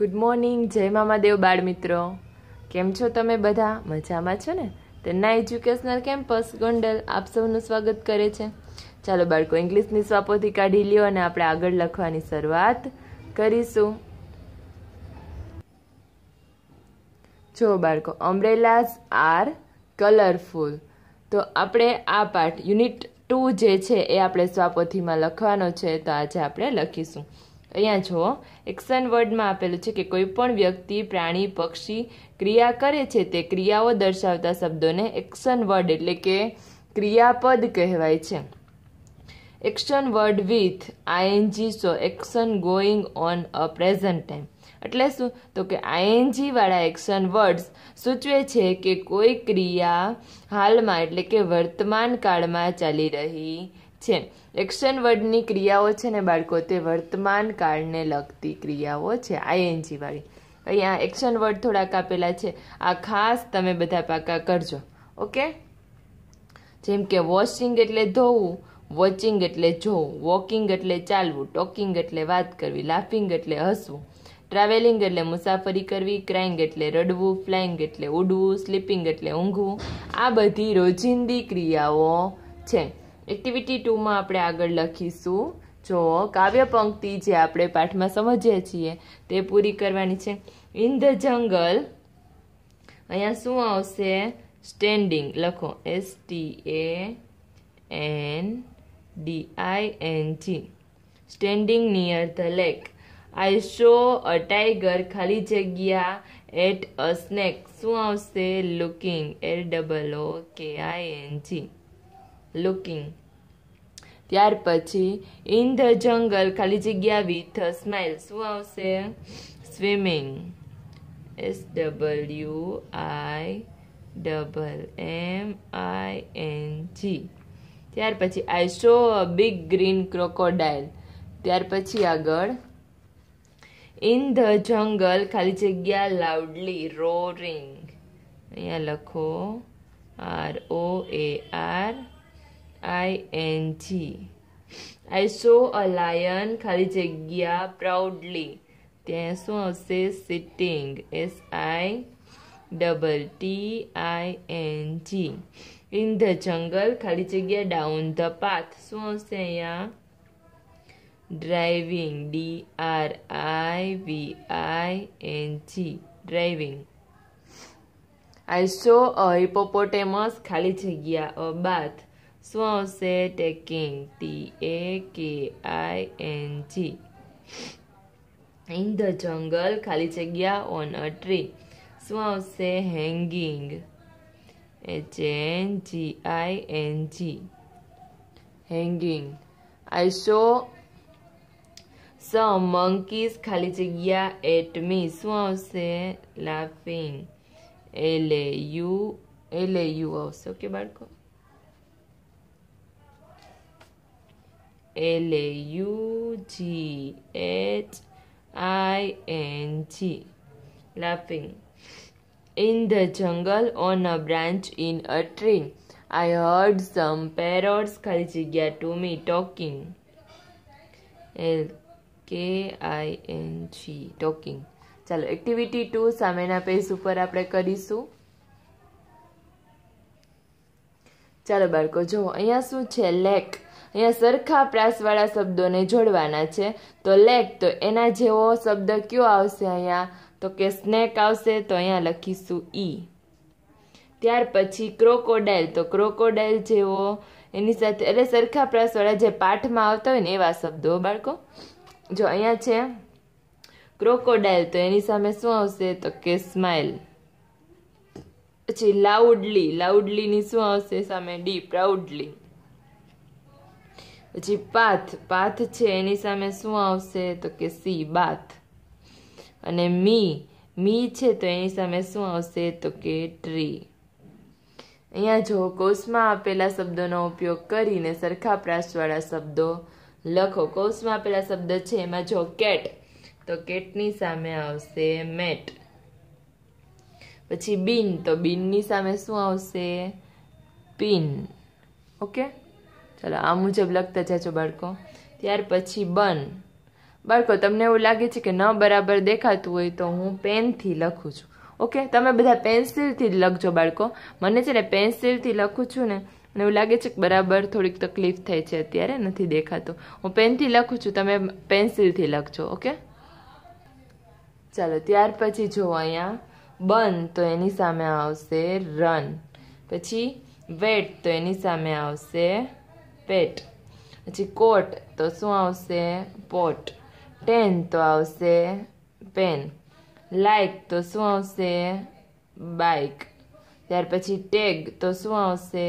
Good morning જય મામાદેવ બાળ મિત્રો કેમ છો તમે બધા મજામાં છો ને તેના એજ્યુકેશનલ કેમ્પસ ગોંડલ આપ સૌનું સ્વાગત કરે છે ચાલો બાળકો ઇંગ્લિશની સ્વાપોથી કાઢી લ્યો અને આપણે આગળ લખવાની શરૂઆત કરીશું જો બાળકો અમ્બ્રેલાઝ આર કલરફુલ તો આપણે આ પાર્ટ યુનિટ ટુ જે છે એ આપણે સ્વાપોથીમાં લખવાનો છે તો આજે આપણે લખીશું અહીંયા જુઓ એક્શન વર્ડમાં આપેલું છે કે કોઈપણ વ્યક્તિ પ્રાણી પક્ષી ક્રિયા કરે છે તે ક્રિયાઓ દર્શાવતા શબ્દોને એક્શન વર્ડ એટલે કે ક્રિયાપદ કહેવાય છે action word with ING so action going on a present time એટલે શું તો કે આઈએનજી વાળા એક્શન વર્ડ્સ સૂચવે છે કે કોઈ ક્રિયા હાલમાં એટલે કે વર્તમાન કાળમાં ચાલી રહી છે એક્શન વર્ડની ક્રિયાઓ છે ને બાળકો તે વર્તમાન કાળને લગતી ક્રિયાઓ છે આઈએનજીવાળી અહીંયા એક્શન વર્ડ થોડાક આપેલા છે આ ખાસ તમે બધા પાકા કરજો ઓકે જેમ કે વોશિંગ એટલે ધોવું વોચિંગ એટલે જોવું વોકિંગ એટલે ચાલવું ટોકિંગ એટલે વાત કરવી લાફિંગ એટલે હસવું ટ્રાવેલિંગ એટલે મુસાફરી કરવી ક્રાઇંગ એટલે રડવું ફ્લાઇંગ એટલે ઉડવું સ્લીપિંગ એટલે ઊંઘવું આ બધી રોજિંદી ક્રિયાઓ છે એક્ટિવિટી ટુમાં આપણે આગળ લખીશું જો કાવ્ય પંક્તિ જે આપણે પાઠમાં સમજીએ છીએ તે પૂરી કરવાની છે ઇન ધ જંગલ અહીંયા શું આવશે સ્ટેન્ડિંગ લખો S T A N D I N G standing near the lake I saw a tiger ખાલી જગ્યા એટ અ સ્નેક શું આવશે looking L double O K I N G looking ત્યાર પછી ઇન ધ જંગલ ખાલી જગ્યા with smile શું આવશે swimming S W I double M I N G ત્યાર પછી I saw a big green crocodile ત્યાર પછી આગળ ઇન ધ જંગલ ખાલી જગ્યા લાઉડલી રોરિંગ અહીંયા લખો R O A R I N G I saw a lion ખાલી જગ્યા પ્રાઉડલી ત્યાં શું આવશે sitting S I double T I N G in the jungle ખાલી જગ્યા ડાઉન ધ પાથ શું આવશે અહીંયા driving D R I V I N G driving I saw a hippopotamus ખાલી જગ્યા અ બાથ શું આવશે taking T A K I N G in the jungle ખાલી જગ્યા ઓન અ ટ્રી શું આવશે hanging H N G I N G hanging I saw some monkeys ખાલી જગ્યા એટ મી શું આવશે લાફિંગ એલે યુ એલે યુ આવશે ઓકે બાળકો L U G H I N G. Laughing. In the jungle on a branch in a tree, I heard some parrots Kaljigya to me talking. L K I N G talking. ચાલો activity two સામેના page ઉપર આપણે કરીશું ચાલો બાળકો જો અહીંયા શું છે લેક અહીંયા સરખા પ્રાસવાળા શબ્દોને જોડવાના છે તો લેક તો એના જેવો શબ્દ કયો આવશે અહીંયા તો કે સ્નેક આવશે તો અહીંયા લખીશું ઈ ત્યાર પછી ક્રોકોડાઇલ તો ક્રોકોડાઇલ જેવો એની સાથે એટલે સરખા પ્રાસવાળા જે પાઠમાં આવતા હોય ને એવા શબ્દો બાળકો જો અહીંયા છે ક્રોકોડાઇલ તો એની સામે શું આવશે તો કે સ્માઇલ પછી લાઉડલી લાઉડલીની શું આવશે સામે ડી પ્રાઉડલી પછી પાથ પાથ છે એની સામે શું આવશે તો કે સી બાથ અને મી મી છે તો એની સામે શું આવશે તો કે ટ્રી અહીંયા જો કોષમાં આપેલા શબ્દોનો ઉપયોગ કરીને સરખા પ્રાસવાળા શબ્દો લખો કોષમાં આપેલા શબ્દ છે એમાં જો કેટ તો કેટની સામે આવશે મેટ પછી બિન તો બિનની સામે શું આવશે પિન ઓકે ચાલો આ મુજબ લખતા જાજો બાળકો ત્યાર પછી બન બાળકો તમને એવું લાગે છે કે ન બરાબર દેખાતું હોય તો હું પેનથી લખું છું ઓકે તમે બધા પેન્સિલથી જ લખજો બાળકો મને છે ને પેન્સિલથી લખું છું ને અને એવું લાગે છે કે બરાબર થોડીક તકલીફ થઈ છે અત્યારે નથી દેખાતું હું પેનથી લખું છું તમે પેન્સિલથી લખજો ઓકે ચાલો ત્યાર પછી જો અહીંયા બન તો એની સામે આવશે રન પછી વેટ તો એની સામે આવશે પેટ પછી કોટ તો શું આવશે પોટ ટેન તો આવશે પેન લાઇક તો શું આવશે બાઇક ત્યાર પછી ટેગ તો શું આવશે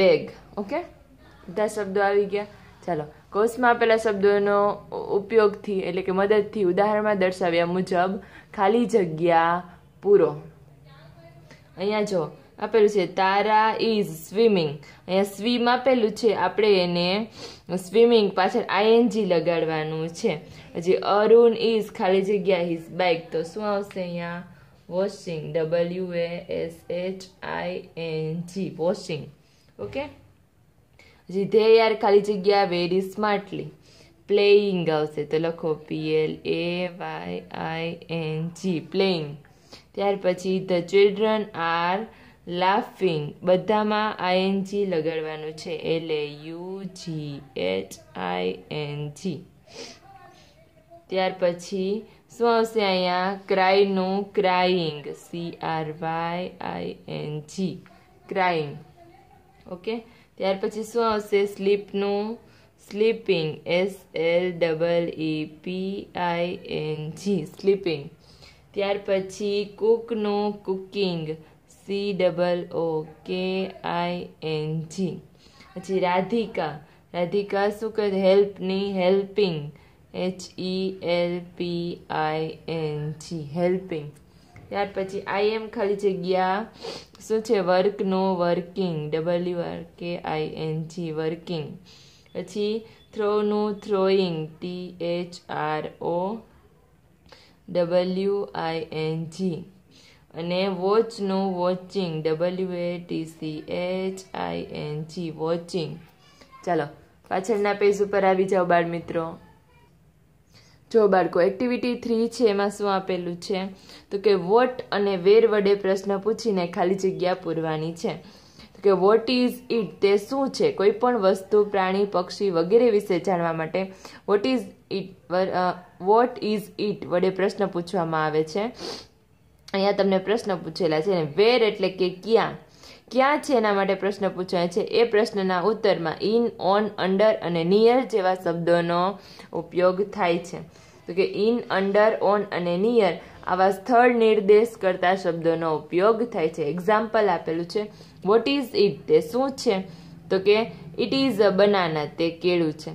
બેગ ઓકે બધા શબ્દો આવી ગયા ચાલો કોર્સમાં આપેલા શબ્દોનો ઉપયોગથી એટલે કે મદદથી ઉદાહરણમાં દર્શાવ્યા મુજબ ખાલી જગ્યા પૂરો અહીંયા જો આપેલું છે તારા ઇઝ સ્વિમિંગ અહીંયા સ્વિમ આપેલું છે આપણે એને સ્વિમિંગ પાછળ આઈએનજી લગાડવાનું છે પછી અરુણ ઇઝ ખાલી જગ્યા હિઝ બાઇક તો શું આવશે અહીંયા washing W A S H I N G washing okay હજી ધ્યેય યાર ખાલી જગ્યા વેરી સ્માર્ટલી પ્લેઇંગ આવશે તો લખો PL A Y I N G playing ત્યાર પછી ધ ચિલ્ડ્રન આર લાફિંગ બધામાં આઈએનજી લગાડવાનું છે એટલે U G H I N G ત્યાર પછી શું આવશે અહીંયા ક્રાઈનું crying C R Y I N G crying okay ત્યાર પછી શું આવશે સ્લીપનું sleeping S L double E P I N G sleeping ત્યાર પછી કુકનું cooking C double O K I N G પછી રાધિકા રાધિકા શું કહે હેલ્પની helping H E L P I N G helping ત્યાર પછી આઈ એમ ખાલી જગ્યા શું છે વર્ક નો working W R K I N G working પછી થ્રોનું throwing T H R O W I N G અને વોચનું watching W A T C H I N G watching ચાલો પાછળના પેજ ઉપર આવી જાઓ બાળ મિત્રો જો બાળકો એક્ટિવિટી થ્રી છે એમાં શું આપેલું છે તો કે વોટ અને વેર વડે પ્રશ્ન પૂછીને ખાલી જગ્યા પૂરવાની છે તો કે વોટ ઇઝ ઇટ તે શું છે કોઈ પણ વસ્તુ પ્રાણી પક્ષી વગેરે વિશે જાણવા માટે what is it what is it વડે પ્રશ્ન પૂછવામાં આવે છે અહીંયા તમને પ્રશ્ન પૂછેલા છે વેર એટલે કે ક્યાં ક્યાં છે એના માટે પ્રશ્ન પૂછાય છે એ પ્રશ્નના ઉત્તરમાં ઇન ઓન અંડર અને નિયર જેવા શબ્દોનો ઉપયોગ થાય છે તો કે ઇન અંડર ઓન અને નિયર આવા સ્થળ નિર્દેશ કરતા શબ્દોનો ઉપયોગ થાય છે એક્ઝામ્પલ આપેલું છે વોટ ઇઝ ઇટ તે શું છે તો કે ઇટ ઇઝ અ બનાના તે કેળું છે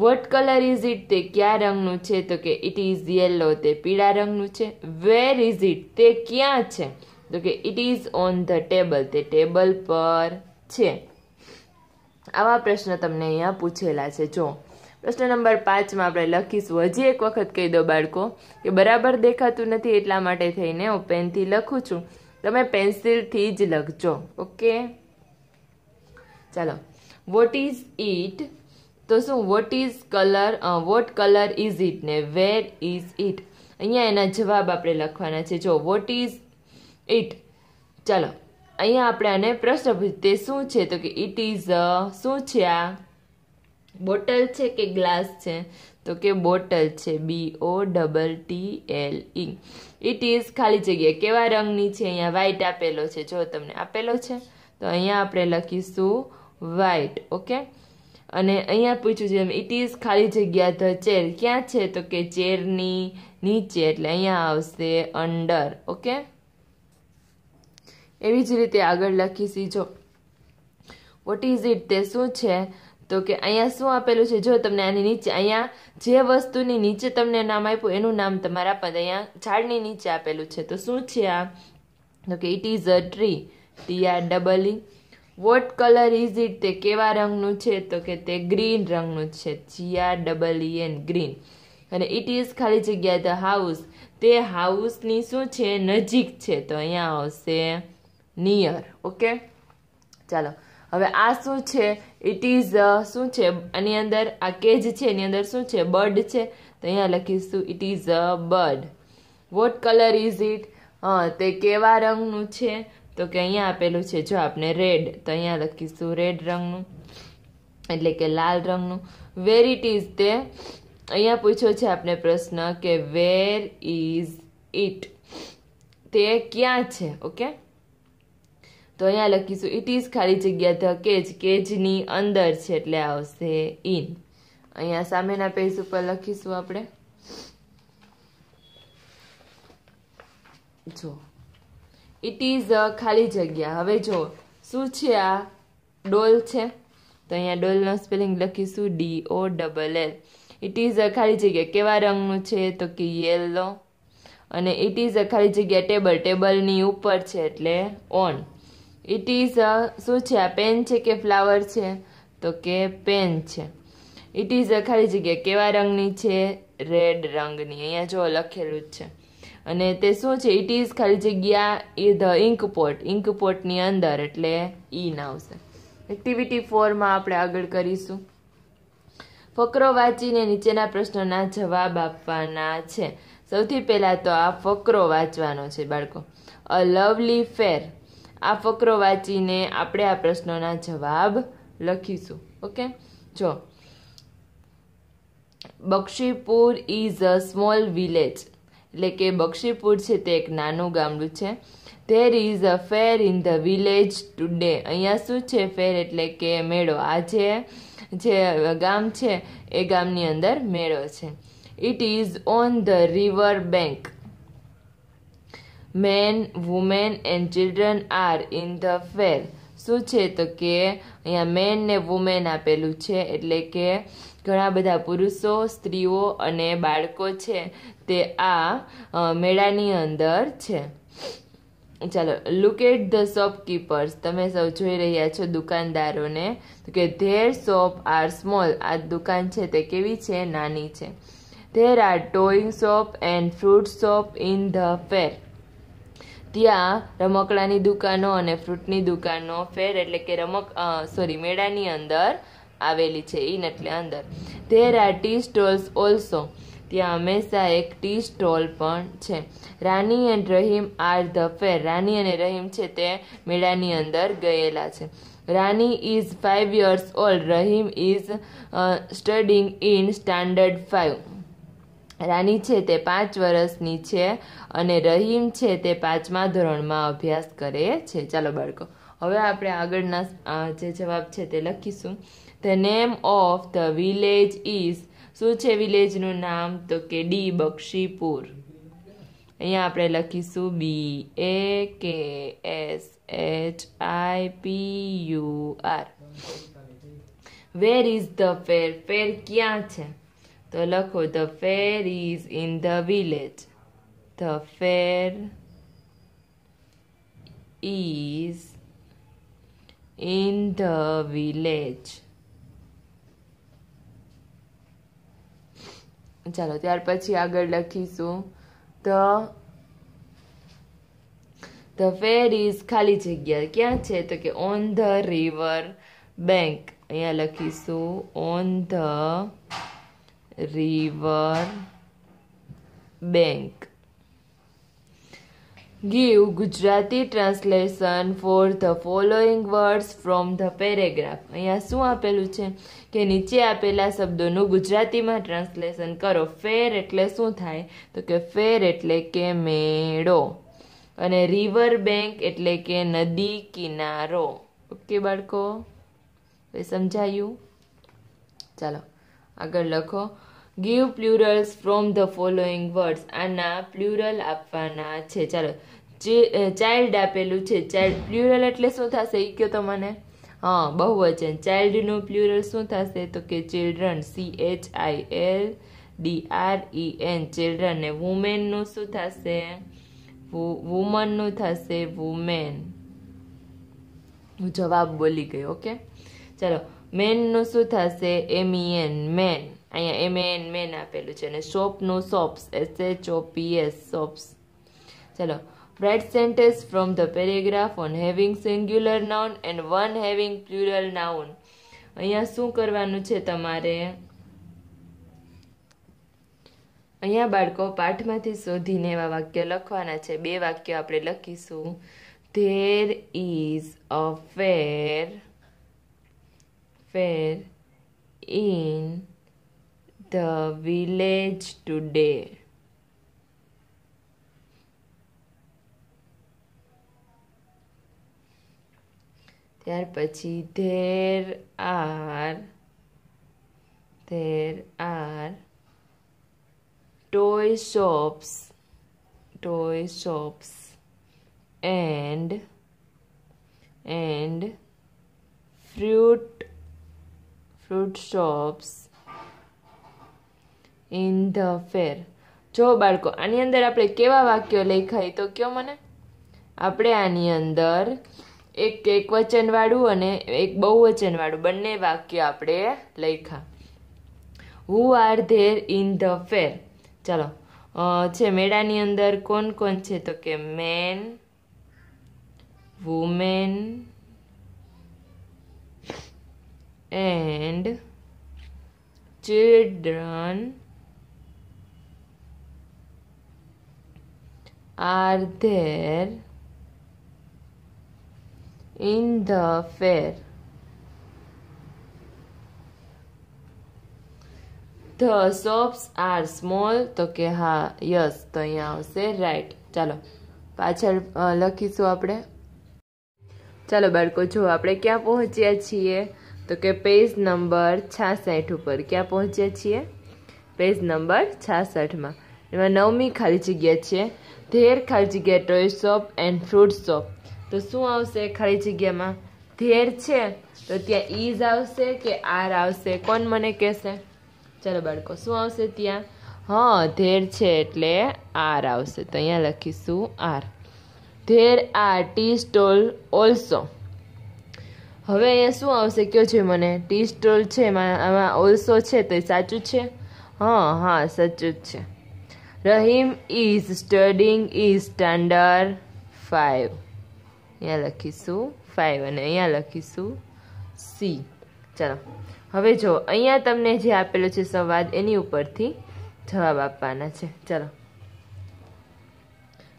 વોટ કલર ઇઝ ઇટ તે કયા રંગનું છે તો કે ઇટ ઇઝ યલો તે પીળા રંગનું છે વેર ઇઝ ઇટ તે ક્યાં છે તો કે it is on the table તે ટેબલ પર છે આવા પ્રશ્ન તમને અહીંયા પૂછેલા છે જો પ્રશ્ન નંબર પાંચમાં આપણે લખીશું હજી એક વખત કહી દો બાળકો કે બરાબર દેખાતું નથી એટલા માટે થઈને હું પેનથી લખું છું તમે પેન્સિલથી જ લખજો ઓકે ચાલો વોટ ઇઝ ઇટ તો શું what is colour what colour is it ને વેર ઇઝ ઇટ અહીંયા એના જવાબ આપણે લખવાના છે જો વોટ ઇઝ ઇટ ચાલો અહીંયા આપણે આને પ્રશ્ન તે શું છે તો કે ઇટ ઇઝ શું છે આ બોટલ છે કે ગ્લાસ છે તો કે બોટલ છે B O double T L E it is ખાલી જગ્યા કેવા રંગની છે અહીંયા વ્હાઇટ આપેલો છે જો તમને આપેલો છે તો અહીંયા આપણે લખીશું વ્હાઇટ ઓકે અને અહીંયા પૂછ્યું છે ઇટ ઇઝ ખાલી જગ્યા ધ ચેર ક્યાં છે તો કે ચેરની નીચે એટલે અહીંયા આવશે અંડર ઓકે એવી જ રીતે આગળ લખીશી જો વોટ ઇઝ ઇટ તે શું છે તો કે અહીંયા શું આપેલું છે જો તમને આની નીચે અહીંયા જે વસ્તુની નીચે તમને નામ આપ્યું એનું નામ તમારા પર અહીંયા ઝાડની નીચે આપેલું છે તો શું છે આ તો કે it is a tree T R double E what colour is it તે કેવા રંગનું છે તો કે તે ગ્રીન રંગનું છે GR double E N green અને ઇટ ઇઝ ખાલી જગ્યા ધ હાઉસ તે હાઉસની શું છે નજીક છે તો અહીંયા આવશે નિયર ઓકે ચાલો હવે આ શું છે ઇટ ઇઝ શું છે એની અંદર આ કેજ છે એની અંદર શું છે બર્ડ છે તો અહીંયા લખીશું it is a bird what colour is it તે કેવા રંગનું છે તો કે અહીંયા આપેલું છે જો આપણે રેડ તો અહીંયા લખીશું રેડ રંગનું એટલે કે લાલ રંગનું વેર ઇટ ઇઝ તે અહીંયા પૂછ્યો છે આપણે પ્રશ્ન કે વેર ઇઝ ઇટ તે ક્યાં છે ઓકે તો અહીંયા લખીશું ઇટ ઇઝ ખાલી જગ્યા ધ કેજ કેજની અંદર છે એટલે આવશે ઇન અહીંયા સામેના પેજ ઉપર લખીશું આપણે જો ઇટ ઇઝ uh, ખાલી જગ્યા હવે જો શું છે આ ડોલ છે તો અહીંયા ડોલનો સ્પેલિંગ લખીશું D O double L it is a ખાલી જગ્યા કેવા રંગનું છે તો કે યેલો અને ઇટ ઇઝ uh, ખાલી જગ્યા ટેબલ ટેબલની ઉપર છે એટલે ઓન ઇટ ઇઝ અ શું છે આ પેન છે કે ફ્લાવર છે તો કે પેન છે ઇટ ઇઝ અ ખાલી જગ્યા કેવા રંગની છે રેડ રંગની અહીંયા જો લખેલું જ છે અને તે શું છે ઇટ ઇઝ ખાલી જગ્યા એ ધ ઇન્ક પોટ ઇન્ક પોટની અંદર એટલે ઈ e ઇન આવશે એક્ટિવિટી ફોરમાં આપણે આગળ કરીશું ફકરો વાંચીને નીચેના પ્રશ્નોના જવાબ આપવાના છે સૌથી પહેલાં તો આ ફકરો વાંચવાનો છે બાળકો અ લવલી ફેર આ ફકરો વાંચીને આપણે આ પ્રશ્નોના જવાબ લખીશું ઓકે જો Bakshipur is a small village એટલે કે બક્ષીપુર છે તે એક નાનું ગામડું છે there is a fair in the village today અહીંયા શું છે ફેર એટલે કે મેળો આજે જે ગામ છે એ ગામની અંદર મેળો છે it is on the river bank men women and children are in the fair શું છે તો કે અહીંયા મેન ને વુમેન આપેલું છે એટલે કે ઘણા બધા પુરુષો સ્ત્રીઓ અને બાળકો છે તે આ મેળાની અંદર છે ચાલો લુક એટ ધ શોપકીપર્સ તમે સૌ જોઈ રહ્યા છો દુકાનદારોને કે ધેર શોપ આર સ્મોલ આ દુકાન છે તે કેવી છે નાની છે there are toying shop and fruit shop in the fair ત્યાં રમકડાની દુકાનો અને ફ્રૂટની દુકાનો ફેર એટલે કે રમક સોરી મેળાની અંદર આવેલી છે ઇન એટલે અંદર there are tea stalls also ત્યાં હંમેશા એક ટી સ્ટોલ પણ છે Rani and Rahim are the fair Rani અને રહીમ છે તે મેળાની અંદર ગયેલા છે Rani is five years old Rahim is studying in standard five Rani છે તે પાંચ વર્ષની છે અને રહીમ છે તે પાંચમા ધોરણમાં અભ્યાસ કરે છે ચાલો બાળકો હવે આપણે આગળના જે જવાબ છે તે લખીશું the name of the village is શું છે વિલેજનું નામ તો કે ડી બક્ષીપુર અહીંયા આપણે લખીશું B A K S H I P U R where is the fair fair ક્યાં છે તો લખો the fair is in the village the fair is in the village ચાલો ત્યાર પછી આગળ લખીશું ધ ધ ફેર ઇઝ ખાલી જગ્યા ક્યાં છે તો કે ઓન ધ રિવર બેંક અહીંયા લખીશું on the river bank give Gujarati translation for the following words from the paragraph અહીંયા શું આપેલું છે કે નીચે આપેલા શબ્દોનું ગુજરાતીમાં ટ્રાન્સલેશન કરો ફેર એટલે શું થાય તો કે ફેર એટલે કે મેળો અને રિવર બેંક એટલે કે નદી કિનારો ઓકે બાળકો સમજાયું ચાલો આગળ લખો give plurals from the following words આના પ્લ્યુરલ આપવાના છે ચાલો જે ચાઇલ્ડ આપેલું છે ચાઇલ્ડ પ્લ્યુરલ એટલે શું થશે એ કહો તો મને હા બહુવચન ચાઇલ્ડનું પ્લ્યુરલ શું થશે તો કે children C H I L D R E N children ને વુમેનનું શું થશે વુમનનું થશે વુમેન હું જવાબ બોલી ગઈ ઓકે ચાલો મેનનું શું થશે એમ ઈ એન મેન અહીંયા એમ એન મેન આપેલું છે અને શોપનું shops S H O P S shops ચાલો write sentence from the paragraph on having singular noun and one having plural noun અહીંયા શું કરવાનું છે તમારે અહીંયા બાળકો પાઠમાંથી શોધીને એવા વાક્ય લખવાના છે બે વાક્ય આપણે લખીશું there is a fair fair in the village today ત્યાર પછી there are there are toy shops toy shops and and fruit fruit shops in the fair જો બાળકો આની અંદર આપણે કેવા વાક્યો લખાય તો કયો મને આપણે આની અંદર એક એક વચનવાળું અને એક બહુવચનવાળું બંને વાક્ય આપણે લખ્યા who are there in the fair ચાલો છે મેળાની અંદર કોણ કોણ છે તો કે men women and children are there in the fair. The shops are small તો કે હા યસ તો અહીંયા આવશે રાઈટ ચાલો પાછળ લખીશું આપણે ચાલો બાળકો જો આપણે ક્યાં પહોંચ્યા છીએ તો કે પેજ નંબર છાસઠ ઉપર ક્યાં પહોંચ્યા છીએ પેજ નંબર છાસઠમાં એમાં નવમી ખાલી જગ્યા છે ધેર ખાલી જગ્યા toy shop and fruit shop તો શું આવશે ખાલી જગ્યામાં ધેર છે તો ત્યાં ઈઝ આવશે કે આર આવશે કોણ મને કહેશે ચાલો બાળકો શું આવશે ત્યાં હા ધેર છે એટલે આર આવશે તો અહીંયા લખીશું are there are tea stall also હવે અહીંયા શું આવશે કયો છે મને ટી સ્ટોલ છે એમાં ઓલસો છે તો એ સાચું છે હા હા સાચું જ છે Rahim is studying is standard five અહીંયા લખીશું ફાઇવ અને અહીંયા લખીશું સી ચાલો હવે જો અહીંયા તમને જે આપેલો છે સંવાદ એની ઉપરથી જવાબ આપવાના છે ચાલો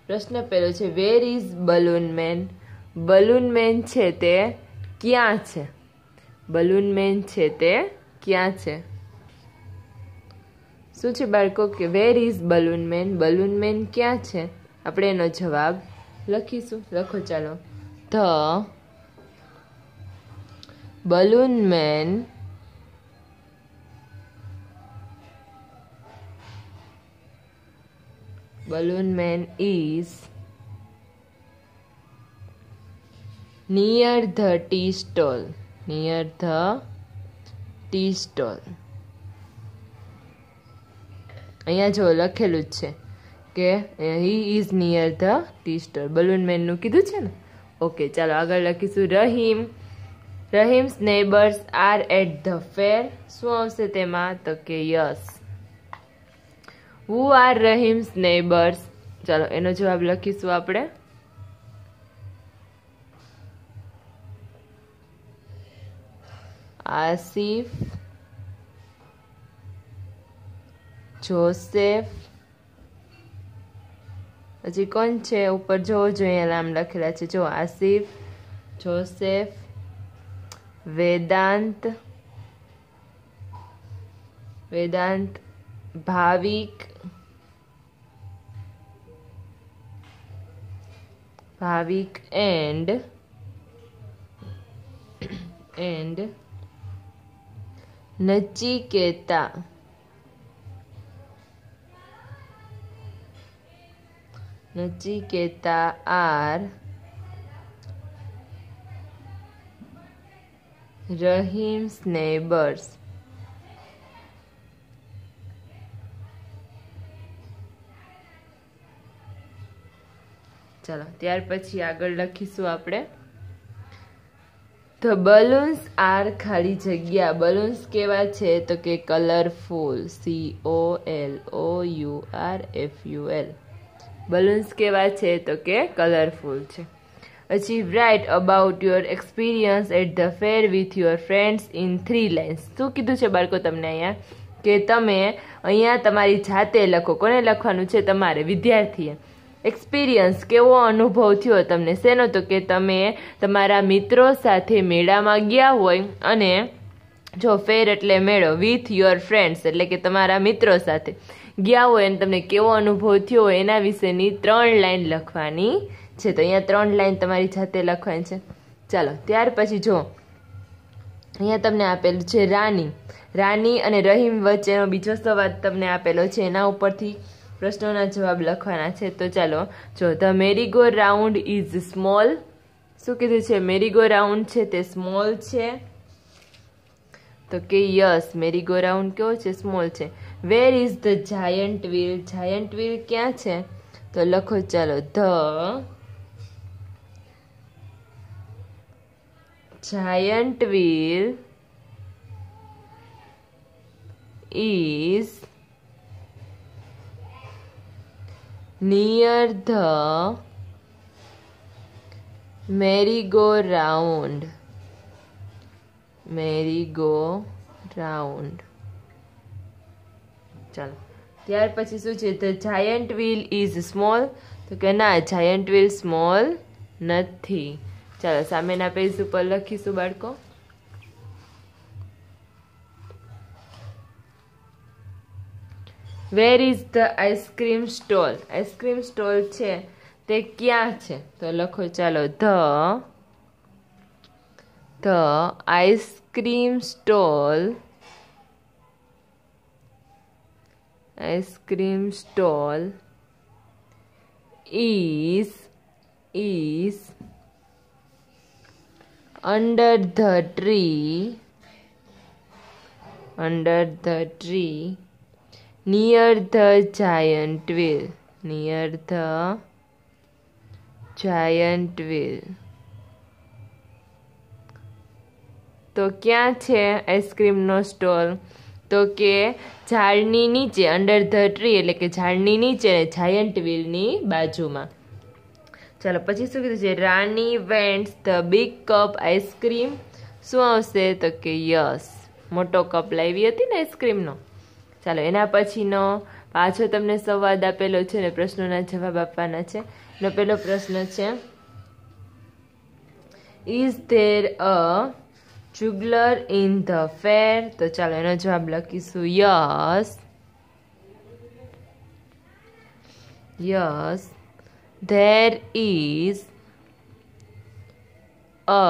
પ્રશ્ન પહેલો છે where is balloon man balloon man છે તે ક્યાં છે બલૂન મેન છે તે ક્યાં છે શું છે બાળકો કે where is balloon man balloon man ક્યાં છે આપણે એનો જવાબ લખીશું લખો ચાલો The balloon man balloon man is near the tea stall near the tea stall અહીંયા જો લખેલું જ છે કે he is near the tea stall balloon મેનનું કીધું છે ને ઓકે ચાલો આગળ લખીશું Rahim Rahim's neighbours are at the fair શું આવશે તેમાં તો કે yes who are Rahim's neighbours ચાલો એનો જવાબ લખીશું આપણે આસિફ જોસેફ પછી કોણ છે ઉપર જોવો જોઈએ નામ લખેલા છે જો Asif Joseph Vedant Vedant Bhavik Bhavik and and Nachiketa Nachiketa are Rahim's neighbours ચાલો ત્યાર પછી આગળ લખીશું આપણે ધ બલૂન્સ આર ખાલી જગ્યા બલૂન્સ કેવા છે તો કે colourful C O L O U R F U L balloons કેવા છે તો કે કલરફુલ છે પછી write about your experience at the fair with your friends in three lines શું કીધું છે બાળકો તમને અહીંયા કે તમે અહીંયા તમારી જાતે લખો કોને લખવાનું છે તમારે વિદ્યાર્થીએ એક્સપિરિયન્સ કેવો અનુભવ થયો તમને શેનો તો કે તમે તમારા મિત્રો સાથે મેળામાં ગયા હોય અને જો ફેર એટલે મેળો વિથ યોર ફ્રેન્ડ્સ એટલે કે તમારા મિત્રો સાથે ગયા હોય અને તમને કેવો અનુભવ થયો હોય એના વિશેની ત્રણ લાઈન લખવાની છે તો અહીંયા ત્રણ લાઈન તમારી જાતે લખવાની છે ચાલો ત્યાર પછી જો અહીંયા તમને આપેલું છે રાની રાની અને રહીમ વચ્ચેનો બીજો સંવાદ તમને આપેલો છે એના ઉપરથી પ્રશ્નોના જવાબ લખવાના છે તો ચાલો જો the merry go round is small શું કીધું છે મેરીગો રાઉન્ડ છે તે સ્મોલ છે તો કે યસ મેરીગો રાઉન્ડ કેવો છે સ્મોલ છે where is the giant wheel giant wheel क्या छे तो लखो चलो ध जायंट व्हील इज नियर ध मेरी गो राउंड मेरी गो राउंड ચાલો ત્યાર પછી શું છે the giant wheel is small તો કે ના જાયન્ટ વ્હીલ સ્મોલ નથી ચાલો સામેના પેજ ઉપર લખીશું બાળકો where is the ice cream stall ice cream stall છે તે ક્યાં છે તો લખો ચાલો the the ice cream stall ice cream stall is is under the tree under the tree near the giant wheel near the giant wheel તો ક્યાં છે આઈસ્ક્રીમનો સ્ટોલ તો કે ઝાડની નીચે અંડર ધ ટ્રી એટલે કે ઝાડની નીચે જાયન્ટ વ્હીલની બાજુમાં ચાલો પછી શું કીધું છે Rani wants the big cup ice cream શું આવશે તો કે યસ મોટો કપ લાવી હતી ને આઈસ્ક્રીમનો ચાલો એના પછીનો પાછો તમને સંવાદ આપેલો છે ને પ્રશ્નોના જવાબ આપવાના છે એનો પહેલો પ્રશ્ન છે is there a juggler in the fair તો ચાલો એનો જવાબ લખીશું yes yes there is a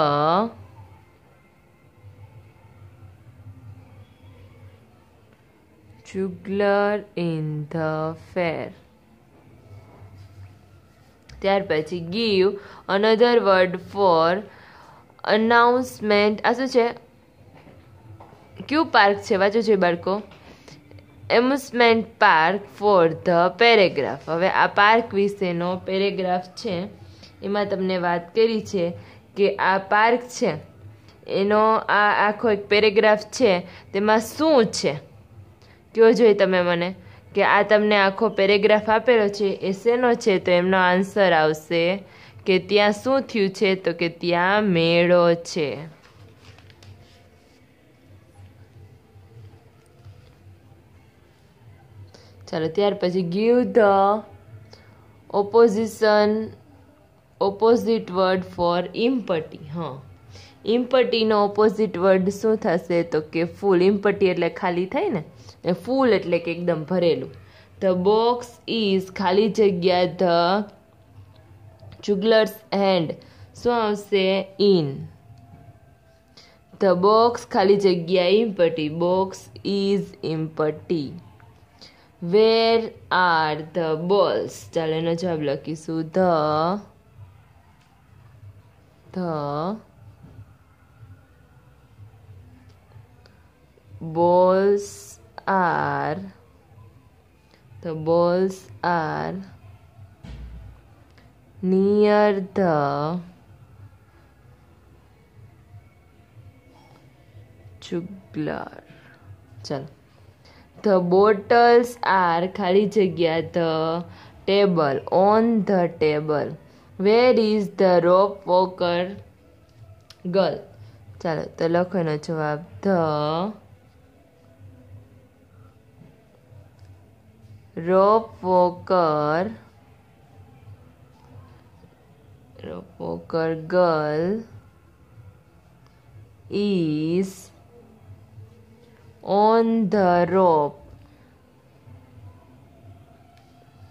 juggler in the fair ત્યાર પછી give another word for announcement આ શું છે ક્યુ પાર્ક છે વાંચો છે બાળકો amusement park for the paragraph હવે આ પાર્ક વિશેનો પેરેગ્રાફ છે એમાં તમને વાત કરી છે કે આ પાર્ક છે એનો આ આખો એક પેરેગ્રાફ છે તેમાં શું છે કયો જોઈએ તમે મને કે આ તમને આખો પેરેગ્રાફ આપેલો છે એ શેનો છે તો એમનો આન્સર આવશે કે ત્યાં શું થયું છે તો કે ત્યાં મેળો છે ચાલો ત્યાર પછી give the opposition opposite word for empty હા ઇમ્પટીનો ઓપોઝિટ વર્ડ શું થશે તો કે ફૂલ ઇમ્પટી એટલે ખાલી થાય ને ફૂલ એટલે કે એકદમ ભરેલું ધ બોક્સ ઇઝ ખાલી જગ્યા ધ જુગલર્સ હેન્ડ શું આવશે ઇન ધ બોક્સ ખાલી જગ્યા empty box is empty where are the balls ચાલો એનો જવાબ લખીશું the the balls are the balls are near the jugular ચલો the bottles are ખાલી જગ્યા the table on the table where is the rope walker girl ચાલો તો લખો એનો જવાબ the rope walker a rope girl is on the rope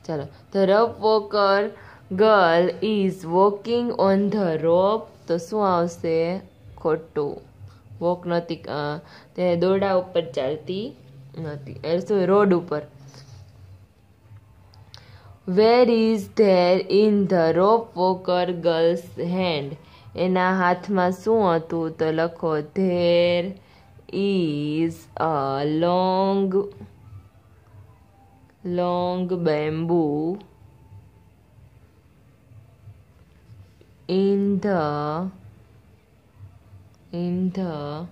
चलो the rope walker girl is walking on the rope तो શું આવશે ખોટુ વોક નતી તે દોડા ઉપર ચાલતી નતી エル સો રોડ ઉપર where is there in the rope walker girl's hand in a hathma suatu to lako there is a long long bamboo in the in the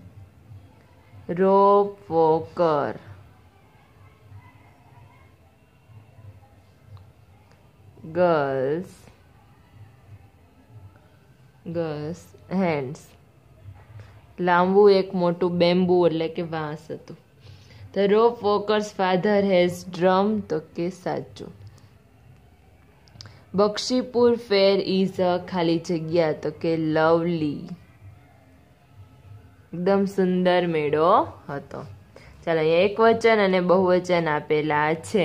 rope walker. girls girls hands લાંબુ એક મોટું bamboo એટલે કે વાંસ હતું the rope walker's father has drum તો કે સાચું બક્ષીપુર ફેર ઇઝ અ ખાલી જગ્યા તો કે લવલી એકદમ સુંદર મેળો હતો ચાલો અહીંયા એક વચન અને બહુવચન આપેલા છે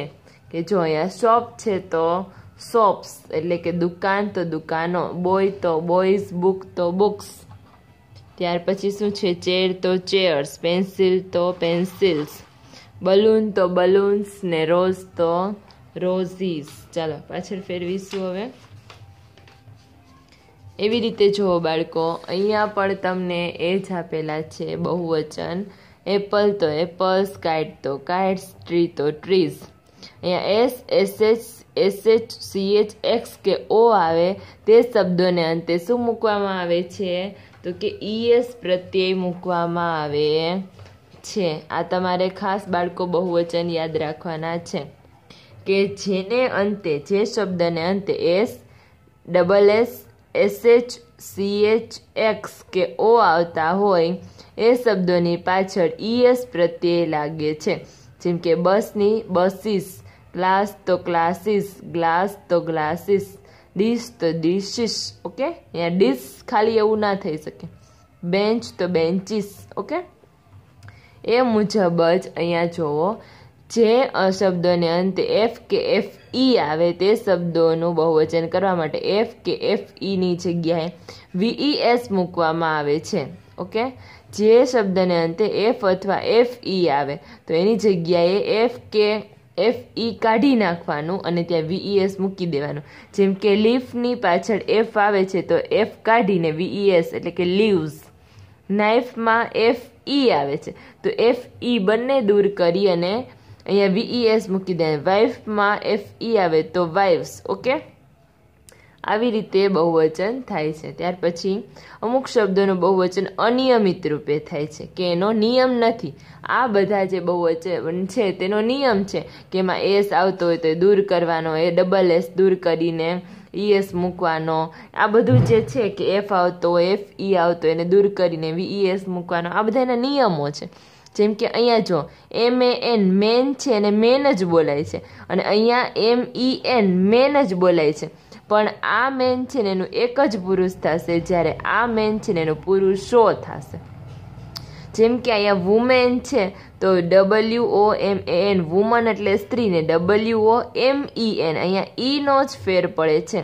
કે જો અહીંયા શોપ છે તો શોપ્સ એટલે કે દુકાન તો દુકાનો બોય તો બોયઝ બુક તો બુક્સ ત્યાર પછી શું છે ચેર તો ચેર્સ પેન્સિલ તો પેન્સિલ્સ બલૂન તો બલૂન્સ ને રોઝ તો રોઝીસ ચાલો પાછળ ફેરવીશું હવે એવી રીતે જુઓ બાળકો અહીંયા પણ તમને એ જ આપેલા છે બહુવચન એપલ તો એપલ્સ કાઇટ તો કાઇટ્સ ટ્રી તો ટ્રીઝ અહીંયા S S H S H C H X કે ઓ આવે તે શબ્દોને અંતે શું મૂકવામાં આવે છે તો કે ઈએસ e પ્રત્યય મૂકવામાં આવે છે આ તમારે ખાસ બાળકો બહુવચન યાદ રાખવાના છે કે જેને અંતે જે શબ્દને અંતે S double S S H C H X કે ઓ આવતા હોય એ શબ્દોની પાછળ ઈએસ e પ્રત્યય લાગે છે જેમ કે બસની બસીસ ગ્લાસ તો ક્લાસીસ ગ્લાસ તો ગ્લાસીસ ડીશ તો ડીશીસ ઓકે અહીંયા ડીશ ખાલી એવું ના થઈ શકે બેન્ચ તો બેન્ચીસ ઓકે એ મુજબ જ અહીંયા જુઓ જે શબ્દોને અંતે એફ કે એફ ઈ e આવે તે શબ્દોનું બહુવચન કરવા માટે એફ કે એફ ઈની e જગ્યાએ એસ e મૂકવામાં આવે છે ઓકે જે શબ્દને અંતે એફ અથવા એફ ઈ આવે તો એની જગ્યાએ એફ કે એફ ઈ e કાઢી નાખવાનું અને ત્યાં વીઈએસ e મૂકી દેવાનું જેમ કે લીફની પાછળ એફ આવે છે તો એફ કાઢીને વીઈએસ e એટલે કે લીવ્સ નાઇફમાં એફ ઈ આવે છે તો એફ ઈ બંને દૂર કરી અને અહીંયા વીઈએસ મૂકી દે વાઇફમાં એફ ઈ આવે તો વાઇફ્સ ઓકે આવી રીતે બહુવચન થાય છે ત્યાર પછી અમુક શબ્દોનું બહુવચન અનિયમિત રૂપે થાય છે કે એનો નિયમ નથી આ બધા જે બહુવચન છે તેનો નિયમ છે કે એમાં એસ આવતો હોય તો એ દૂર કરવાનો એ ડબલ એસ દૂર કરીને ઈએસ મૂકવાનો આ બધું જે છે કે એફ આવતો એફ ઈ આવતો એને દૂર કરીને વીઈએસ મૂકવાનો આ બધા એના નિયમો છે જેમ કે અહીંયા જો એમ એ એન મેન છે એને મેન જ બોલાય છે અને અહીંયા એમ ઈ એન મેન જ બોલાય છે પણ આ મેન છે ને એનું એક જ પુરુષ થશે જ્યારે આ મેન છે ને એનો પુરુષો થશે જેમ કે અહીંયા વુમેન છે તો W O M N woman એટલે સ્ત્રીને W O M E e N અહીંયા ઈનો e જ ફેર પડે છે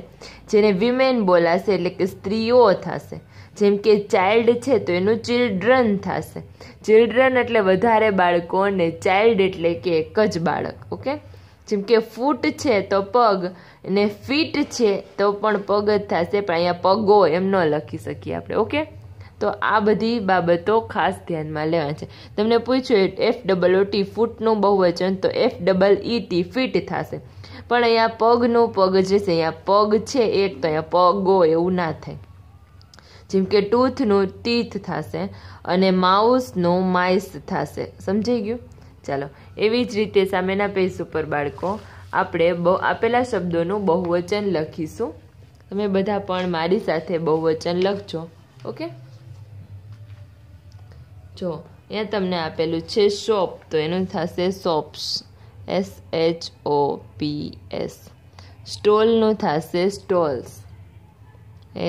જેને વિમેન બોલાશે એટલે કે સ્ત્રીઓ થશે જેમ કે ચાઇલ્ડ છે તો એનું ચિલ્ડ્રન થશે ચિલ્ડ્રન એટલે વધારે બાળકો અને ચાઇલ્ડ એટલે કે એક જ બાળક ઓકે જેમ કે ફૂટ છે તો પગ ને ફીટ છે તો પણ પગ જ થશે પણ અહીંયા પગો એમ ન લખી શકીએ આપણે ઓકે તો આ બધી બાબતો ખાસ ધ્યાનમાં લેવા છે તમને પૂછ્યું એફ ડબલ ઓ ટી ફૂટનું બહુવચન તો F double E T feet થશે પણ અહીંયા પગનું પગ જે છે અહીંયા પગ છે એક તો અહીંયા પગો એવું ના થાય જેમ કે ટૂથનું ટીથ થશે અને માઉસનું માઇસ થશે સમજાઈ ગયું ચાલો એવી જ રીતે સામેના પેજ ઉપર બાળકો આપણે આપેલા શબ્દોનું બહુવચન લખીશું તમે બધા પણ મારી સાથે બહુવચન લખજો ઓકે જો અહીંયા તમને આપેલું છે શોપ તો એનું થશે shops S H O P S સ્ટોલનું થશે stalls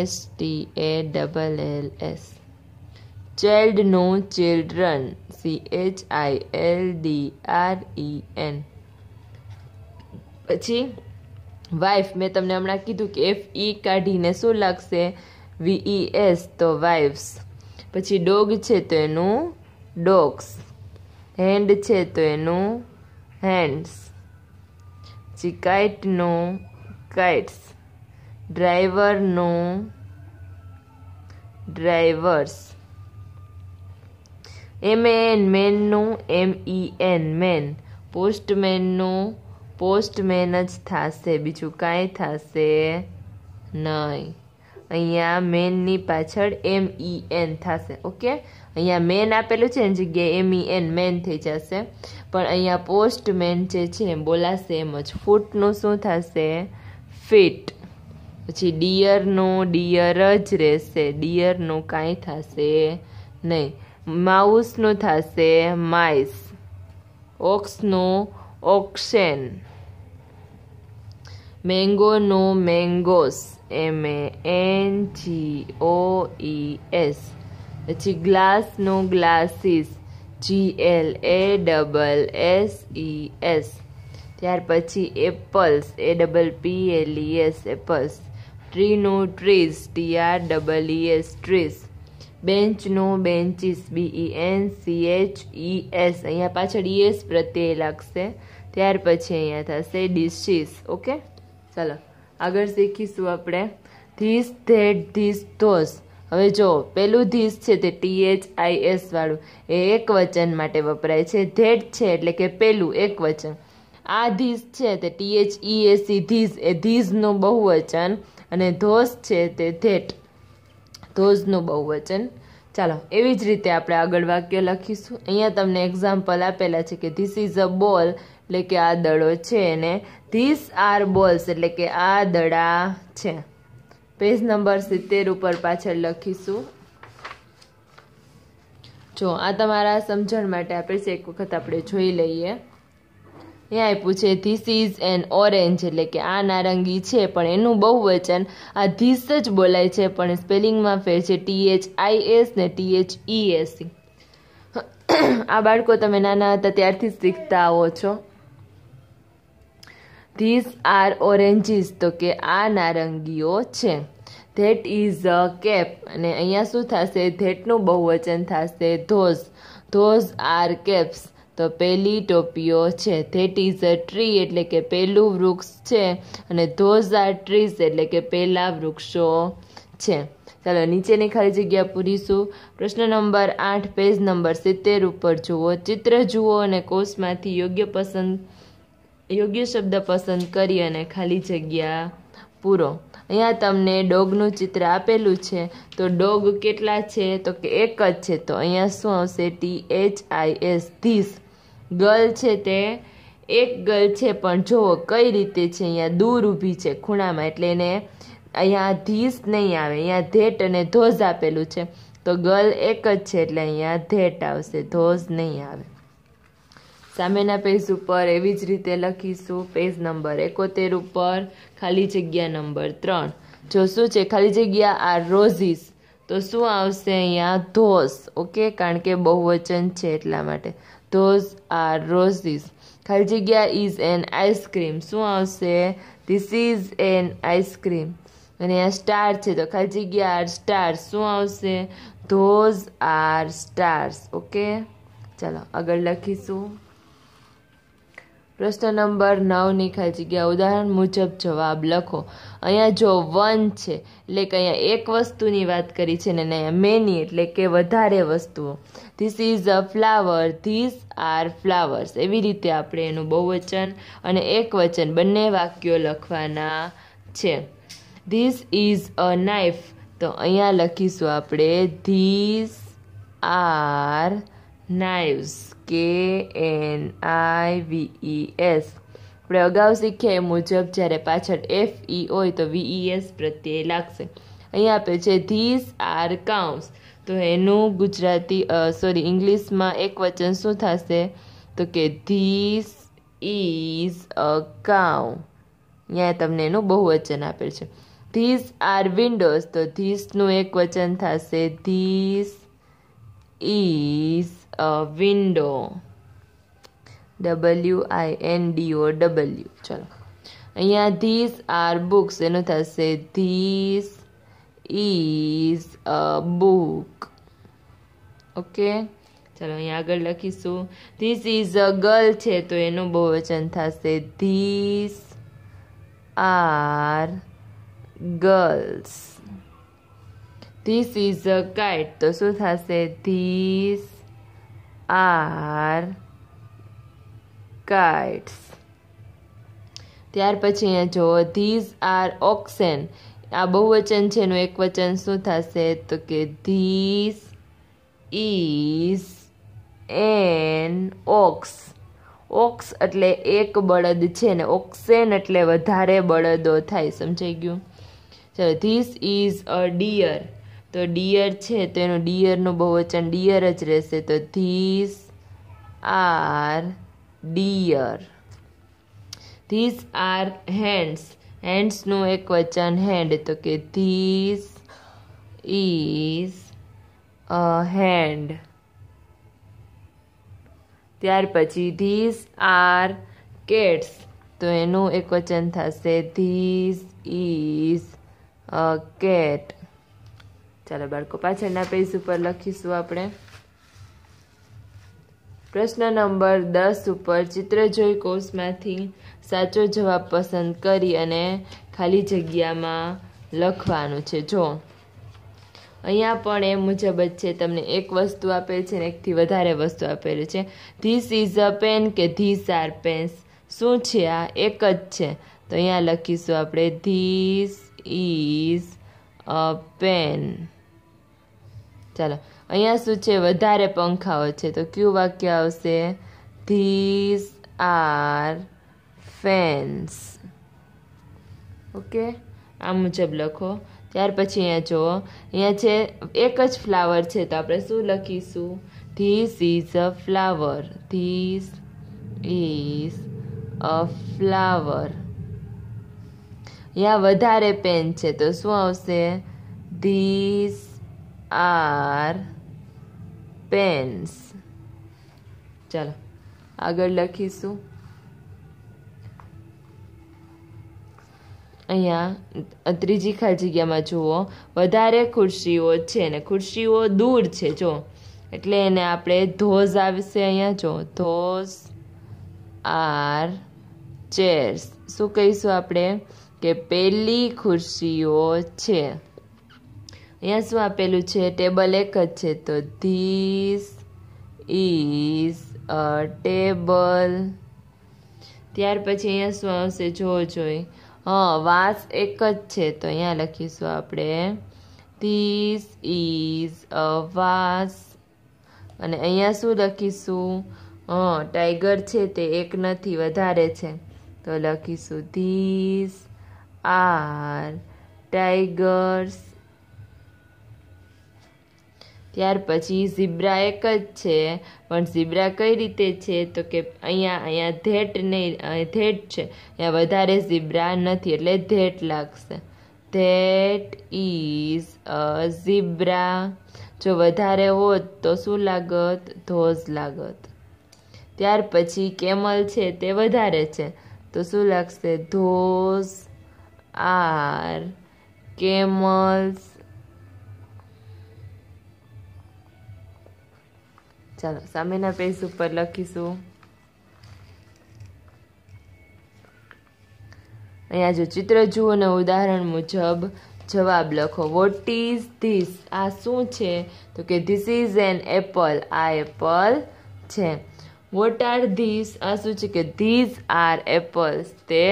S T A double L S Child no children. C H I L D R E N. પછી વાઇફ મેં તમને હમણાં કીધું કે એફ ઈ e કાઢીને શું લાગશે વીઈ એસ e તો વાઇફ્સ પછી ડોગ છે તો એનું ડોગ્સ હેન્ડ છે તો એનું હેન્ડ્સ પછી કાઇટનું કાઇટ્સ ડ્રાઈવરનું ડ્રાઈવર્સ એમએએન મેનનું એમ ઈ એન મેન પોસ્ટમેનનું પોસ્ટમેન જ થશે બીજું કાંઈ થશે નહીં અહીંયા મેનની પાછળ એમ ઈ એન થશે ઓકે અહીંયા મેન આપેલું છે એની જગ્યાએ એમ ઈ એન મેન થઈ જશે પણ અહીંયા પોસ્ટમેન જે છે બોલાશે એમ જ ફૂટનું શું થશે ફિટ પછી ડિયરનું ડિયર જ રહેશે ડિયરનું કાંઈ થશે નહીં માઉસનું થશે માઇસ ઓક્સનું ઓક્સેન મેંગોનું mangoes M N G O E S પછી ગ્લાસનું glasses G L A double S E S ત્યાર પછી apples A double P L E S apples ટ્રીનું trees T R double E S trees બેન્ચનું benches B N C H E S અહીંયા પાછળ ES e પ્રત્યય લાગશે ત્યાર પછી અહીંયા થશે ડિશિસ ઓકે ચાલો આગળ શીખીશું આપણે ધીસ ધેટ ધીસ ધોસ હવે જો પેલું ધીસ છે તે ટી એચ આઈ એસ વાળું એ એક વચન માટે વપરાય છે ધેટ છે એટલે કે પેલું એક વચન આ ધીસ છે તે T H E S E S C this એ ધીસનું બહુવચન અને ધોસ છે તે ધેટ ધોઝનું બહુવચન ચાલો એવી જ રીતે આપણે આગળ વાક્ય લખીશું અહીંયા તમને એક્ઝામ્પલ આપેલા છે કે ધીસ ઇઝ અ બોલ એટલે કે આ દડો છે અને ધીસ આર બોલ્સ એટલે કે આ દડા છે પેજ નંબર સિત્તેર ઉપર પાછળ લખીશું જો આ તમારા સમજણ માટે આપણે એક વખત આપણે જોઈ લઈએ ન્યાય પૂછે ધીસ ઇઝ એન ઓરેન્જ એટલે કે આ નારંગી છે પણ એનું બહુ વચન આ ધીસ જ બોલાય છે પણ સ્પેલિંગમાં ફેર છે ટી એચ આઈ એસ ને ટી એચ ઈ એસ આ બાળકો તમે નાના હતા ત્યારથી શીખતા આવો છો ધીસ આર ઓરેન્જીસ તો કે આ નારંગીઓ છે ધેટ ઇઝ અ કેપ અને અહીંયા શું થશે ધેટનું બહુવચન થશે ધોઝ ધોઝ આર કેપ્સ તો પહેલી ટોપીઓ છે ધેટ ઇઝ અ ટ્રી એટલે કે પહેલું વૃક્ષ છે અને ધોઝ આર ટ્રીઝ એટલે કે પહેલાં વૃક્ષો છે ચાલો નીચેની ખાલી જગ્યા પૂરીશું પ્રશ્ન નંબર આઠ પેજ નંબર સિત્તેર ઉપર જુઓ ચિત્ર જુઓ અને કોષમાંથી યોગ્ય પસંદ યોગ્ય શબ્દ પસંદ કરી અને ખાલી જગ્યા પૂરો અહીંયા તમને ડોગનું ચિત્ર આપેલું છે તો ડોગ કેટલા છે તો કે એક જ છે તો અહીંયા શું આવશે T H I S this girl છે તે એક ગર્લ છે પણ જુઓ કઈ રીતે છે અહીંયા દૂર ઊભી છે ખૂણામાં એટલે એને અહીંયા ધીસ નહીં આવે અહીંયા ધેટ અને ધોઝ આપેલું છે તો ગર્લ એક જ છે એટલે અહીંયા ધેટ આવશે ધોઝ નહીં આવે સામેના પેજ ઉપર એવી જ રીતે લખીશું પેજ નંબર એકોતેર ઉપર ખાલી જગ્યા નંબર ત્રણ જો શું છે ખાલી જગ્યા આર રોઝીસ તો શું આવશે અહીંયા ધોસ ઓકે કારણ કે બહુવચન છે એટલા માટે ધોઝ આર રોઝીસ ખાલી જગ્યા ઇઝ એન આઈસ્ક્રીમ શું આવશે ધીસ ઇઝ એન આઈસ્ક્રીમ અને આ સ્ટાર છે તો ખાલી જગ્યા આર સ્ટાર શું આવશે ધોઝ આર સ્ટાર્સ ઓકે ચાલો આગળ લખીશું પ્રશ્ન નંબર નવની ખાલી જગ્યા ઉદાહરણ મુજબ જવાબ લખો અહીંયા જો વન છે એટલે કે અહીંયા એક વસ્તુની વાત કરી છે ને અહીંયા મેની એટલે કે વધારે વસ્તુઓ this is a flower this are flowers એવી રીતે આપણે એનું બહુવચન અને એક વચન બંને વાક્યો લખવાના છે ધીસ ઇઝ અ નાઇફ તો અહીંયા લખીશું આપણે ધીસ આર નાઇવ્સ કે એન આઈ વીઈ એસ આપણે અગાઉ શીખ્યા એ મુજબ જ્યારે પાછળ એફ ઈ હોય તો વી એસ પ્રત્યે લાગશે અહીંયા આપે છે ધીસ આર કાઉન્સ તો એનું ગુજરાતી સોરી ઇંગ્લિશમાં એક વચન શું થશે તો કે ધીસ ઇઝ અ કાઉ અહીંયા તમને એનું બહુવચન આપેલ છે ધીસ આર વિન્ડોઝ તો ધીસનું એક વચન થશે this is a window w i n d o w ચલો અહીંયા ધીસ આર બુક્સ એનું થશે this is a book okay ચલો અહીંયા આગળ લખીશું ધીસ ઇઝ અ ગર્લ છે તો એનું બહુવચન થશે this are girls this is a kite તો શું થશે ધીસ આર કાઇટ્સ ત્યાર પછી અહીંયા જુઓ ધીઝ આર ઓક્સેન આ બહુવચન છે એનું એક વચન શું થશે તો કે this is an ox ox એટલે એક બળદ છે ને ઓક્સેન એટલે વધારે બળદો થાય સમજાઈ ગયું ચલો ધીસ ઇઝ અ ડિયર તો ડિયર છે તો એનું ડિયરનું બહુવચન ડિયર જ રહેશે તો this are deer this are hands હેન્ડ્સનું એક વચન હેન્ડ તો કે ધીસ ઇઝ અ હેન્ડ ત્યાર પછી ધીસ આર કેટ્સ તો એનું એક વચન થશે ધીસ ઇઝ અ કેટ ચાલો બાળકો પાછળના પેજ ઉપર લખીશું આપણે પ્રશ્ન નંબર દસ ઉપર ચિત્ર જોઈ કોર્સમાંથી સાચો જવાબ પસંદ કરી અને ખાલી જગ્યામાં લખવાનું છે જો અહીંયા પણ એ મુજબ જ છે તમને એક વસ્તુ આપેલ છે ને એકથી વધારે વસ્તુ આપેલું છે ધીસ ઇઝ અ પેન કે ધીસ આર પેન્સ શું છે આ એક જ છે તો અહીંયા લખીશું આપણે ધીસ ઇઝ અ પેન ચાલો અહીંયા શું છે વધારે પંખાઓ છે તો કયું વાક્ય આવશે ધીસ આર ફેન્સ ઓકે આ મુજબ લખો ત્યાર પછી અહીંયા જુઓ અહીંયા છે એક જ ફ્લાવર છે તો આપણે શું લખીશું this is a flower this is a flower અહીંયા વધારે પેન છે તો શું આવશે ધીસ આર પેન્સ ચાલો આગળ લખીશું અહીંયા ત્રીજી ખાલી જગ્યામાં જુઓ વધારે ખુરશીઓ છે ને ખુરશીઓ દૂર છે જો એટલે એને આપણે ધોઝ આવશે અહીંયા જો ધોઝ આર ચેર્સ શું કહીશું આપણે કે પહેલી ખુરશીઓ છે અહીંયા શું આપેલું છે ટેબલ એક જ છે તો ધીસ ઇઝ અ ટેબલ ત્યાર પછી અહીંયા શું આવશે જો જોઈ હા વાસ એક જ છે તો અહીંયા લખીશું આપણે ધીસ ઇઝ અ વાસ અને અહીંયા શું લખીશું હં ટાઈગર છે તે એક નથી વધારે છે તો લખીશું ધીસ આર ટાઈગર્સ ત્યાર પછી ઝીબ્રા એક જ છે પણ ઝીબ્રા કઈ રીતે છે તો કે અહીંયા અહીંયા ધેટ નહીં ધેટ છે અહીંયા વધારે ઝીબ્રા નથી એટલે ધેટ લાગશે ધેટ ઇઝ અ ઝીબ્રા જો વધારે હોત તો શું લાગત ધોઝ લાગત ત્યાર પછી કેમલ છે તે વધારે છે તો શું લાગશે ધોઝ આર કેમલ્સ ચાલો સામેના પેજ ઉપર લખીશું અહીંયા જો ચિત્ર જુઓ અને ઉદાહરણ મુજબ જવાબ લખો વોટ ઇઝ ધીસ આ શું છે તો કે ધીસ ઇઝ એન એપલ આ એપલ છે વોટ આર ધીસ આ શું છે કે ધીઝ આર એપલ્સ તે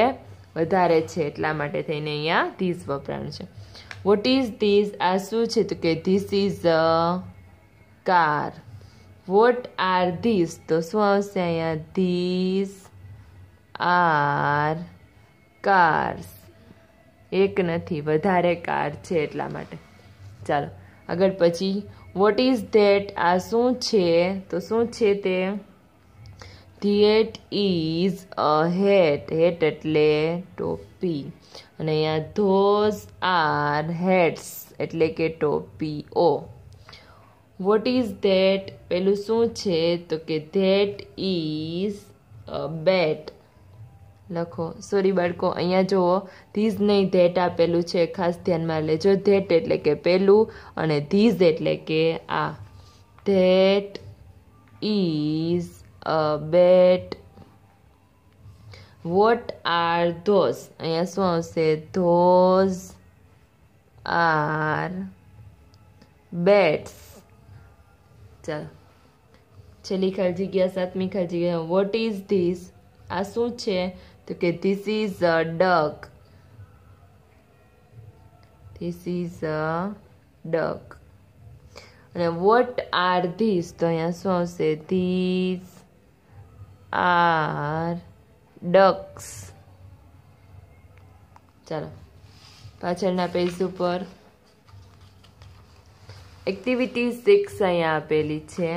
વધારે છે એટલા માટે થઈને અહીંયા ધીસ વપરાણ છે વોટ ઇઝ ધીસ આ શું છે તો કે this is a car what are this તો શું આવશે અહીંયા ધીસ આર કાર્સ એક નથી વધારે કાર છે એટલા માટે ચાલો આગળ પછી વોટ ઇઝ ધેટ આ શું છે તો શું છે તે that is a hat hat એટલે ટોપી અને અહીંયા ધોઝ આર હેટ્સ એટલે કે ટોપીઓ વોટ ઇઝ ધેટ પેલું શું છે તો કે ધેટ ઇઝ અ બેટ લખો સોરી બાળકો અહીંયા જુઓ ધીઝ નહીં ધેટ આપેલું છે ખાસ ધ્યાનમાં લેજો ધેટ એટલે કે પેલું અને ધીઝ એટલે કે આ that is a bat what are those અહીંયા શું આવશે ધોઝ આર બેટ્સ ચાલ છેલ્લી ખાલી જગ્યા સાતમી ખાલી જગ્યા વોટ ઇઝ ધીસ આ શું છે તો કે this is a duck this is a duck અને વોટ આર ધીસ તો અહીંયા શું આવશે ધીસ આર ડક્સ ચાલો પાછળના પેજ ઉપર એક્ટિવિટી સિક્સ અહીંયા આપેલી છે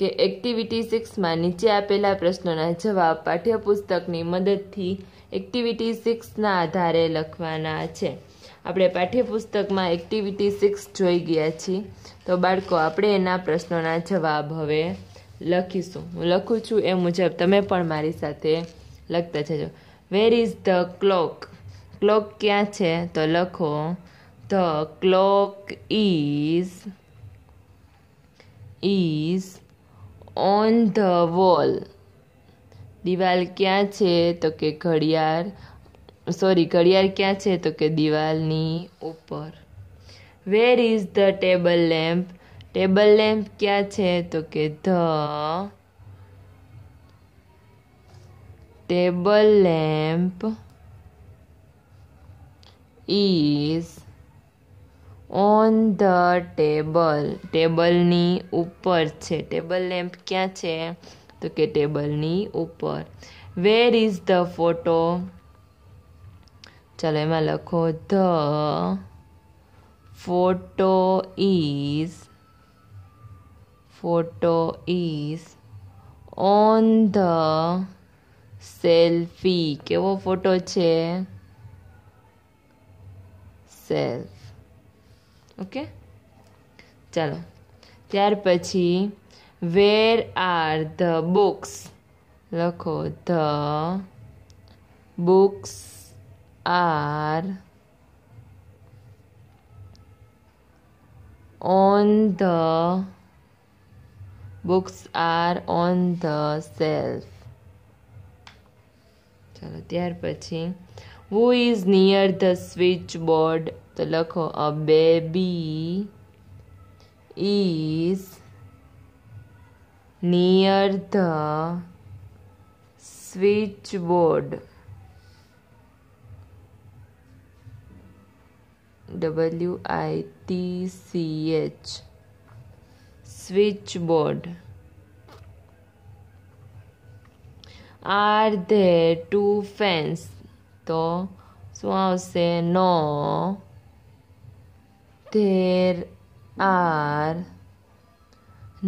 કે એક્ટિવિટી સિક્સમાં નીચે આપેલા પ્રશ્નોના જવાબ પાઠ્યપુસ્તકની મદદથી એક્ટિવિટી સિક્સના આધારે લખવાના છે આપણે પાઠ્યપુસ્તકમાં એક્ટિવિટી સિક્સ જોઈ ગયા છીએ તો બાળકો આપણે એના પ્રશ્નોના જવાબ હવે લખીશું હું લખું છું એ મુજબ તમે પણ મારી સાથે લખતા જજો where is the clock clock ક્યાં છે તો લખો The clock is is on the wall. દિવાલ ક્યાં છે તો કે ઘડિયાળ સોરી ઘડિયાળ ક્યાં છે તો કે દિવાલની ઉપર where is the table lamp table lamp ક્યાં છે તો કે the table lamp is on the table ટેબલની ઉપર છે ટેબલ લેમ્પ ક્યાં છે તો કે ટેબલની ઉપર વેર ઇઝ ધ ફોટો ચાલો એમાં લખો the photo is photo is on the shelf કેવો ફોટો છે સેલ્ફ ઓકે ચાલો ત્યાર પછી વેર આર ધ બુક્સ લખો the books are on the books are on the shelf ચાલો ત્યાર પછી who is near the switch board તો લખો a baby is near the switchboard board W I T C H switch are they two fans તો શું આવશે નો There are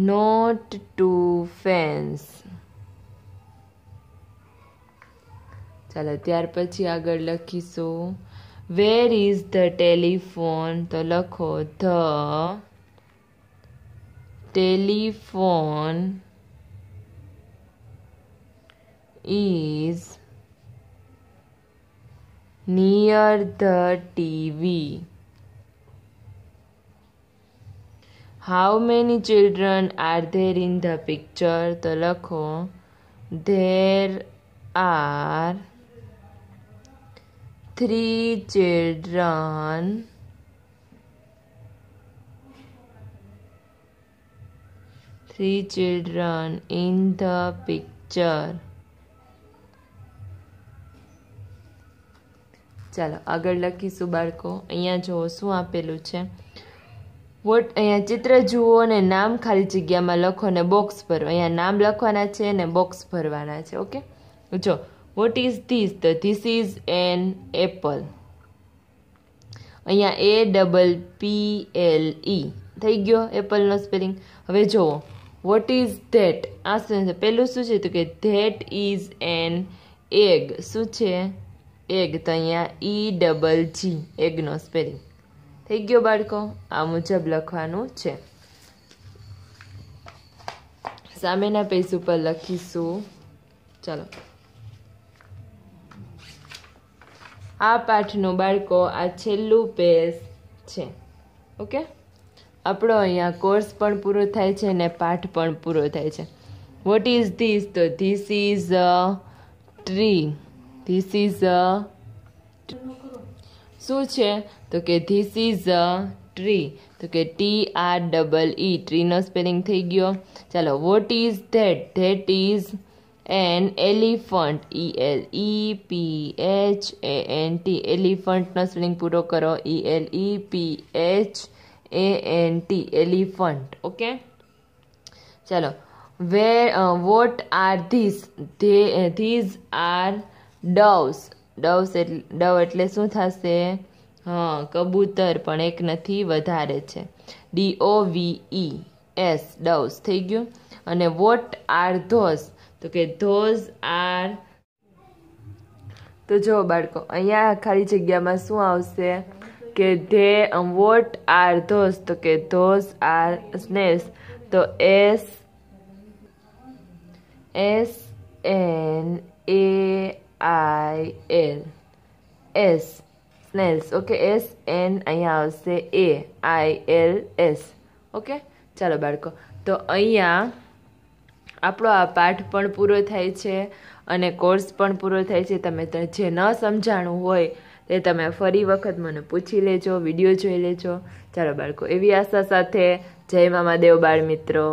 not two fans. ચાલો ત્યાર પછી આગળ લખીશું વેર ઇઝ ધ ટેલિફોન તો લખો the telephone is near the TV how many children are there in the picture તો લખો there are three children three children in the picture ચાલો આગળ લખીશું બાળકો અહીંયા જુઓ શું આપેલું છે વોટ અહીંયા ચિત્ર જુઓ અને નામ ખાલી જગ્યામાં લખો અને બોક્સ ભરો અહીંયા નામ લખવાના છે અને બોક્સ ભરવાના છે ઓકે જો વોટ ઇઝ ધીસ તો ધીસ ઇઝ એન એપલ અહીંયા A double P L E થઈ ગયો એપલનો સ્પેલિંગ હવે જુઓ વોટ ઇઝ ધેટ આ શું છે પહેલું શું છે તો કે ધેટ ઇઝ એન એગ શું છે એગ તો અહીંયા ઈ ડબલ જી એગનો સ્પેલિંગ થઈ ગયો બાળકો આ મુજબ લખવાનું છે સામેના પેજ ઉપર લખીશું ચાલો આ પાઠનું બાળકો આ છેલ્લું પેજ છે ઓકે આપણો અહીંયા કોર્સ પણ પૂરો થાય છે અને પાઠ પણ પૂરો થાય છે વોટ ઇઝ ધીસ તો this is a tree this is a શું છે તો કે ધીસ ઇઝ અ ટ્રી તો કે ટી આર ડબલ ઈ ટ્રીનો સ્પેલિંગ થઈ ગયો ચાલો what is that that is an elephant E L E P H A N T એલિફન્ટનો સ્પેલિંગ પૂરો કરો E L E P H A N T elephant okay ચાલો where what are this these are doves dove dove એટલે શું થશે હા કબૂતર પણ એક નથી વધારે છે ડી ઓ વી ઈ એસ ડવ્સ થઈ ગયું અને વોટ આર ધોઝ તો કે ધોઝ આર તો જો બાળકો અહીંયા ખાલી જગ્યામાં શું આવશે કે ધે વોટ આર ધોઝ તો કે ધોઝ આર સ્નેસ તો S S N A I L S snails okay S N અહીંયા આવશે A I L S okay ચાલો બાળકો તો અહીંયા આપણો આ પાઠ પણ પૂરો થાય છે અને કોર્સ પણ પૂરો થાય છે તમે જે ન સમજાણું હોય તે તમે ફરી વખત મને પૂછી લેજો વિડીયો જોઈ લેજો ચાલો બાળકો એવી આશા સાથે જય મામા દેવ બાળ મિત્રો